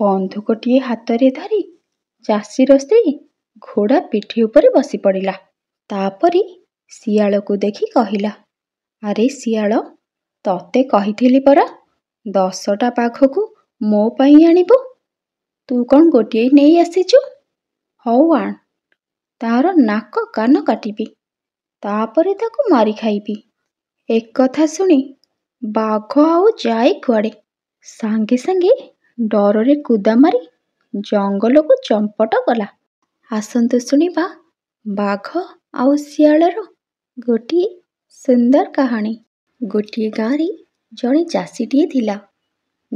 ବନ୍ଧୁ ହାତରେ ଧରି ଚାଷୀର ସ୍ତ୍ରୀ ଘୋଡ଼ା ପିଠି ଉପରେ ବସି ପଡ଼ିଲା ତାପରେ ଶିଆଳକୁ ଦେଖି କହିଲା ଆରେ ଶିଆଳ ତତେ କହିଥିଲି ପରା ଦଶଟା ପାଖକୁ ମୋ ପାଇଁ ଆଣିବୁ ତୁ କ'ଣ ଗୋଟିଏ ନେଇ ଆସିଛୁ ହଉ ଆଣ ତାର ନାକ କାନ କାଟିବି ତାପରେ ତାକୁ ମାରି ଖାଇବି ଏକଥା ଶୁଣି ବାଘ ଆଉ ଯାଇ କୁଆଡ଼େ ସାଙ୍ଗେ ସାଙ୍ଗେ डरे कुद मि जङ्गल चम्पट गला आसन्तु शुण बाघ आउलर गोट सुन्दर काहाणी गोट गाँ र जे चासी टेला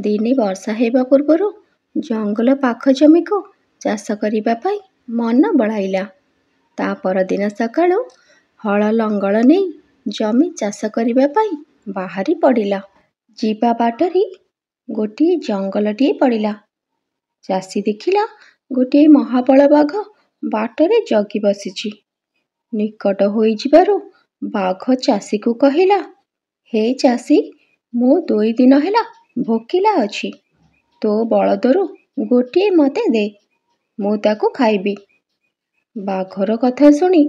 दिन वर्षा पूर्व जङ्गल पाख जमिको चासै मन बढाइला तर दिन सकालु हल लङ नै जमि चासै बाटै ଗୋଟିଏ ଜଙ୍ଗଲଟିଏ ପଡ଼ିଲା। ଚାଷୀ ଦେଖିଲା, ଗୋଟିଏ ମହାବଳ ବାଘ ବାଟରେ ଜଗି ବସିଛି। ନିକଟ ହୋଇଯିବାରୁ ବାଘ ଚାଷୀକୁ କହିଲା, ହେ ଚାଷୀ, ମୁଁ ଦିନ ହେଲା ଭୋକିଲା ଅଛି। ତୋ ବଳଦରୁ ଗୋଟିଏ ମୋତେ ଦେ, ମୁଁ ତାକୁ ଖାଇବି। ବାଘର କଥା ଶୁଣି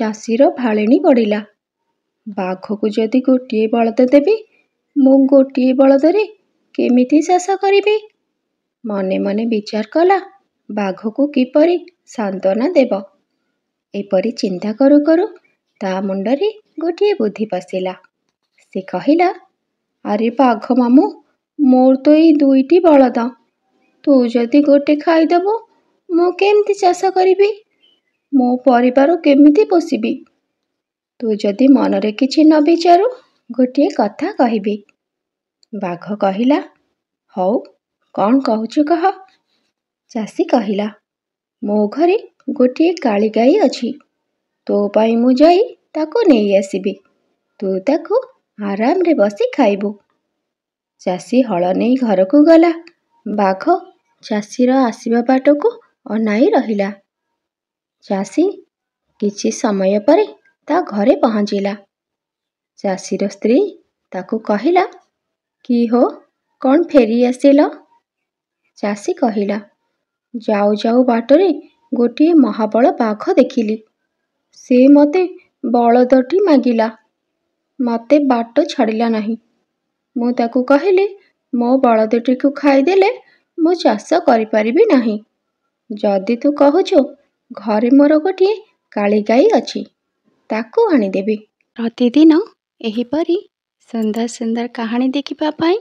ଚାଷୀର ଭାଳେଣି ପଡ଼ିଲା। ବାଘକୁ ଯଦି ଗୋଟିଏ ବଳଦ ଦେବି, ମୁଁ ଗୋଟିଏ ବଳଦରେ କେମିତି ଶେଷ କରିବି ମନେ ମନେ ବିଚାର କଲା ବାଘକୁ କିପରି ସାନ୍ତ୍ୱନା ଦେବ ଏପରି ଚିନ୍ତା କରୁ କରୁ ତା ମୁଣ୍ଡରେ ଗୋଟିଏ ବୁଦ୍ଧି ପଶିଲା ସେ କହିଲା ଆରେ ବାଘ ମାମୁଁ ମୋର ତ ଏଇ ଦୁଇଟି ବଳଦ ତୁ ଯଦି ଗୋଟେ ଖାଇଦେବୁ ମୁଁ କେମିତି ଚାଷ କରିବି ମୋ ପରିବାର କେମିତି ପୋଷିବି ତୁ ଯଦି ମନରେ କିଛି ନ ବିଚାରୁ ଗୋଟିଏ କଥା କହିବି बाघ कहला हौ कौन कहु कह चाषी कहला मो घरे गोटे काली गाई अच्छी तोपाई मुसबी तू आराम रे बसी खाइबू चाषी हल नहीं घर को गला बाघ चाषीर आसवा बाट को अनाई रहिला चाषी किसी समय पर घरे पहुँचला चाषीर स्त्री ताकू कहला କି ହୋ କ'ଣ ଫେରି ଆସିଲ ଚାଷୀ କହିଲା ଯାଉ ଯାଉ ବାଟରେ ଗୋଟିଏ ମହାବଳ ବାଘ ଦେଖିଲି ସେ ମୋତେ ବଳଦଟି ମାଗିଲା ମୋତେ ବାଟ ଛାଡ଼ିଲା ନାହିଁ ମୁଁ ତାକୁ କହିଲି ମୋ ବଳଦଟିକୁ ଖାଇଦେଲେ ମୁଁ ଚାଷ କରିପାରିବି ନାହିଁ ଯଦି ତୁ କହୁଛୁ ଘରେ ମୋର ଗୋଟିଏ କାଳିଗାଈ ଅଛି ତାକୁ ଆଣିଦେବି ପ୍ରତିଦିନ ଏହିପରି सुंदर सुंदर କାହାଣୀ ଦେଖିବା ପାଇଁ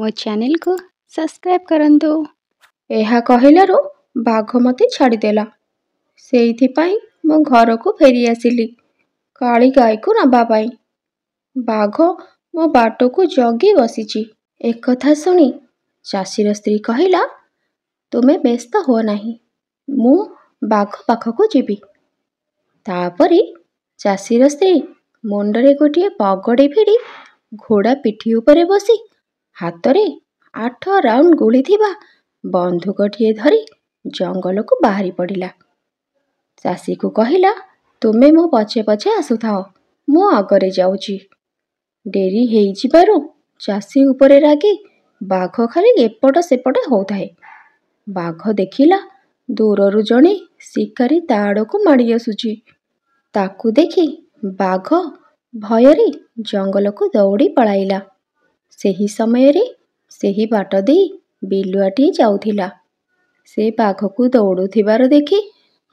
ମୋ ଚ୍ୟାନେଲକୁ ସବସ୍କ୍ରାଇବ୍ କରନ୍ତୁ ଏହା କହିଲାରୁ ବାଘ ମୋତେ ଛାଡ଼ିଦେଲା ସେଇଥିପାଇଁ ମୁଁ ଘରକୁ ଫେରିଆସିଲି କାଳି ଗାଈକୁ ନେବା ପାଇଁ ବାଘ ମୋ ବାଟକୁ ଜଗି ବସିଛି ଏକଥା ଶୁଣି ଚାଷୀର ସ୍ତ୍ରୀ କହିଲା ତୁମେ ବ୍ୟସ୍ତ ହୁଅ ନାହିଁ ମୁଁ ବାଘ ପାଖକୁ ଯିବି ତାପରେ ଚାଷୀର ସ୍ତ୍ରୀ ମୁଣ୍ଡରେ ଗୋଟିଏ ପଗଡ଼ି ଭିଡ଼ି ଘୋଡ଼ା ପିଠି ଉପରେ ବସି ହାତରେ ଆଠ ରାଉଣ୍ଡ ଗୁଳି ଥିବା ବନ୍ଧୁକଟିଏ ଧରି ଜଙ୍ଗଲକୁ ବାହାରି ପଡ଼ିଲା ଚାଷୀକୁ କହିଲା ତୁମେ ମୋ ପଛେ ପଛେ ଆସୁଥାଅ ମୁଁ ଆଗରେ ଯାଉଛି ଡେରି ହେଇଯିବାରୁ ଚାଷୀ ଉପରେ ରାଗି ବାଘ ଖାଲି ଏପଟ ସେପଟ ହେଉଥାଏ ବାଘ ଦେଖିଲା ଦୂରରୁ ଜଣେ ଶିକାରୀ ତା ଆଡ଼କୁ ମାଡ଼ି ଆସୁଛି ତାକୁ ଦେଖି ବାଘ ଭୟରେ ଜଙ୍ଗଲକୁ ଦୌଡ଼ି ପଳାଇଲା ସେହି ସମୟରେ ସେହି ବାଟ ଦେଇ ବିଲୁଆଟିଏ ଯାଉଥିଲା ସେ ବାଘକୁ ଦୌଡ଼ୁଥିବାର ଦେଖି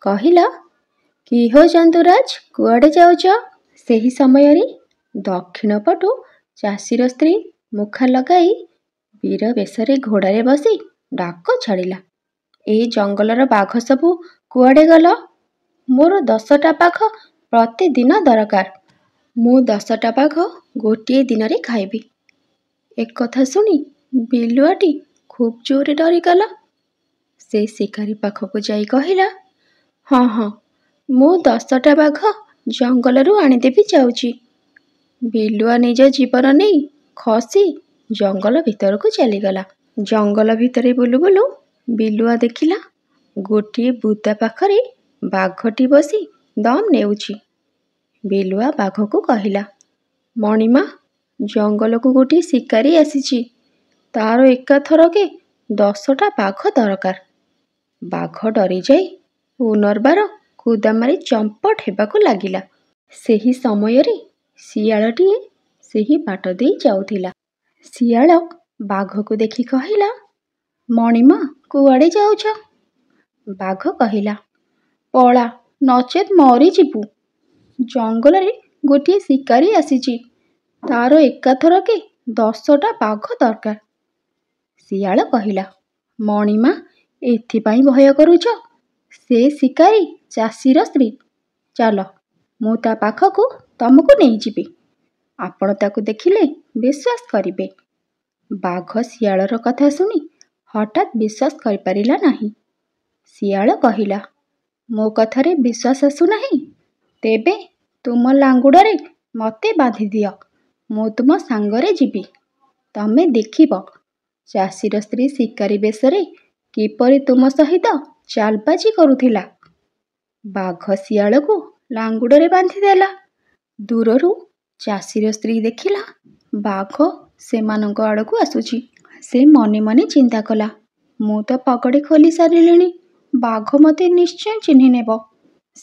କହିଲ କି ହୋ ଜନ୍ତୁରାଜ କୁଆଡ଼େ ଯାଉଛ ସେହି ସମୟରେ ଦକ୍ଷିଣ ପଟୁ ଚାଷୀର ସ୍ତ୍ରୀ ମୁଖା ଲଗାଇ ବୀର ବେଶରେ ଘୋଡ଼ାରେ ବସି ଡାକ ଛାଡ଼ିଲା ଏ ଜଙ୍ଗଲର ବାଘ ସବୁ କୁଆଡ଼େ ଗଲ ମୋର ଦଶଟା ପାଖ ପ୍ରତିଦିନ ଦରକାର ମୁଁ ଦଶଟା ବାଘ ଗୋଟିଏ ଦିନରେ ଖାଇବି ଏକଥା ଶୁଣି ବିଲୁଆଟି ଖୁବ୍ ଜୋରରେ ଡରିଗଲା ସେ ଶିକାରୀ ପାଖକୁ ଯାଇ କହିଲା ହଁ ହଁ ମୁଁ ଦଶଟା ବାଘ ଜଙ୍ଗଲରୁ ଆଣିଦେବି ଯାଉଛି ବିଲୁଆ ନିଜ ଜୀବନ ନେଇ ଖସି ଜଙ୍ଗଲ ଭିତରକୁ ଚାଲିଗଲା ଜଙ୍ଗଲ ଭିତରେ ବୁଲୁ ବୁଲୁ ବିଲୁଆ ଦେଖିଲା ଗୋଟିଏ ବୁଦା ପାଖରେ ବାଘଟି ବସି ଦମ୍ ନେଉଛି कहिला, बेलुवाघको कणिमा जङ्गलको गोटी शिकारी आसि तर के दस बाघ दरकार बाघ डरिजाइ पुनर्वार कुदमे चम्पट हुही समय शिया बाट दिला मणिमाड बाघ कहिला पला नचेत मरिचि जङ्गल गोटी शिकारी आर एकरक दसटा बाघ दरकार शिया कहिला मणिमा एपि भय गरुछ चासी र स्थ मु त मै आपो देखि विश्वास गरे बाघ शियार कथा शुनि हटात विश्वास गरिपार शिया कहिला मो कथार विश्वास आसु नै तेबे ତୁମ ଲାଙ୍ଗୁଡ଼ରେ ମୋତେ ବାନ୍ଧି ଦିଅ ମୁଁ ତୁମ ସାଙ୍ଗରେ ଯିବି ତମେ ଦେଖିବ ଚାଷୀର ସ୍ତ୍ରୀ ଶିକାରୀ ବେଶରେ କିପରି ତୁମ ସହିତ ଚାଲବାଜି କରୁଥିଲା ବାଘ ଶିଆଳକୁ ଲାଙ୍ଗୁଡ଼ରେ ବାନ୍ଧିଦେଲା ଦୂରରୁ ଚାଷୀର ସ୍ତ୍ରୀ ଦେଖିଲା ବାଘ ସେମାନଙ୍କ ଆଡ଼କୁ ଆସୁଛି ସେ ମନେ ମନେ ଚିନ୍ତା କଲା ମୁଁ ତ ପଗଡ଼ି ଖୋଲି ସାରିଲିଣି ବାଘ ମୋତେ ନିଶ୍ଚୟ ଚିହ୍ନି ନେବ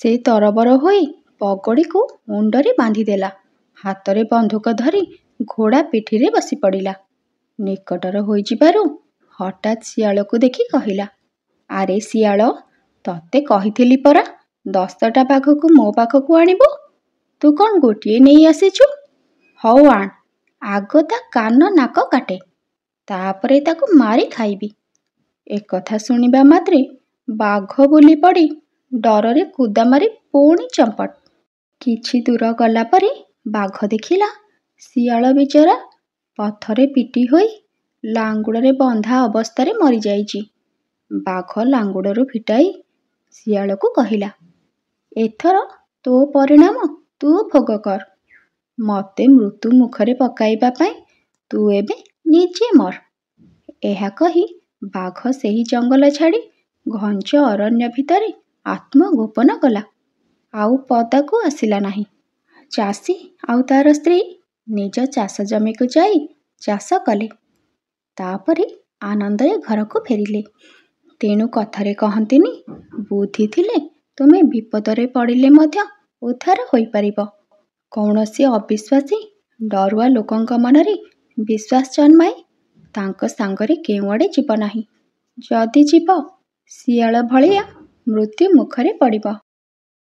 ସେ ତରବର ହୋଇ ପଗଡ଼ିକୁ ମୁଣ୍ଡରେ ବାନ୍ଧିଦେଲା ହାତରେ ବନ୍ଧୁକ ଧରି ଘୋଡ଼ା ପିଠିରେ ବସି ପଡ଼ିଲା ନିକଟର ହୋଇଯିବାରୁ ହଠାତ୍ ଶିଆଳକୁ ଦେଖି କହିଲା ଆରେ ଶିଆଳ ତତେ କହିଥିଲି ପରା ଦଶଟା ବାଘକୁ ମୋ ପାଖକୁ ଆଣିବୁ ତୁ କ'ଣ ଗୋଟିଏ ନେଇ ଆସିଛୁ ହଉ ଆଣ ଆଗ ତା କାନ ନାକ କାଟେ ତାପରେ ତାକୁ ମାରି ଖାଇବି ଏକଥା ଶୁଣିବା ମାତ୍ରେ ବାଘ ବୁଲି ପଡ଼ି ଡରରେ କୁଦା ମାରି ପୁଣି ଚମ୍ପଟ କିଛି ଦୂର ଗଲା ପରେ ବାଘ ଦେଖିଲା ଶିଆଳ ବିଚରା ପଥରେ ପିଟି ହୋଇ ଲାଙ୍ଗୁଡ଼ରେ ବନ୍ଧା ଅବସ୍ଥାରେ ମରିଯାଇଛି। ବାଘ ଲାଙ୍ଗୁଡ଼ରୁ ଫିଟାଇ ଶିଆଳକୁ କହିଲା, ଏଥର ତୋ ପରିଣାମ ତୁ ଭୋଗ କର। ମୋତେ ମୃତ୍ୟୁ ମୁଖରେ ପକାଇବା ପାଇଁ ତୁ ଏବେ ନିଜେ ମର। ଏହା କହି ବାଘ ସେହି ଜଙ୍ଗଲ ଛାଡ଼ି ଘଞ୍ଚ ଅରଣ୍ୟ ଭିତରେ ଆତ୍ମଗୋପନ କଲା। ଆଉ ପଦାକୁ ଆସିଲା ନାହିଁ ଚାଷୀ ଆଉ ତା'ର ସ୍ତ୍ରୀ ନିଜ ଚାଷ ଜମିକୁ ଯାଇ ଚାଷ କଲେ ତାପରେ ଆନନ୍ଦରେ ଘରକୁ ଫେରିଲେ ତେଣୁ କଥାରେ କହନ୍ତିନି ବୁଦ୍ଧି ଥିଲେ ତୁମେ ବିପଦରେ ପଡ଼ିଲେ ମଧ୍ୟ ଉଦ୍ଧାର ହୋଇପାରିବ କୌଣସି ଅବିଶ୍ୱାସୀ ଡରୁଆ ଲୋକଙ୍କ ମନରେ ବିଶ୍ୱାସ ଜନ୍ମାଏ ତାଙ୍କ ସାଙ୍ଗରେ କେଉଁଆଡ଼େ ଯିବ ନାହିଁ ଯଦି ଯିବ ଶିଆଳ ଭଳିଆ ମୃତ୍ୟୁ ମୁଖରେ ପଡ଼ିବ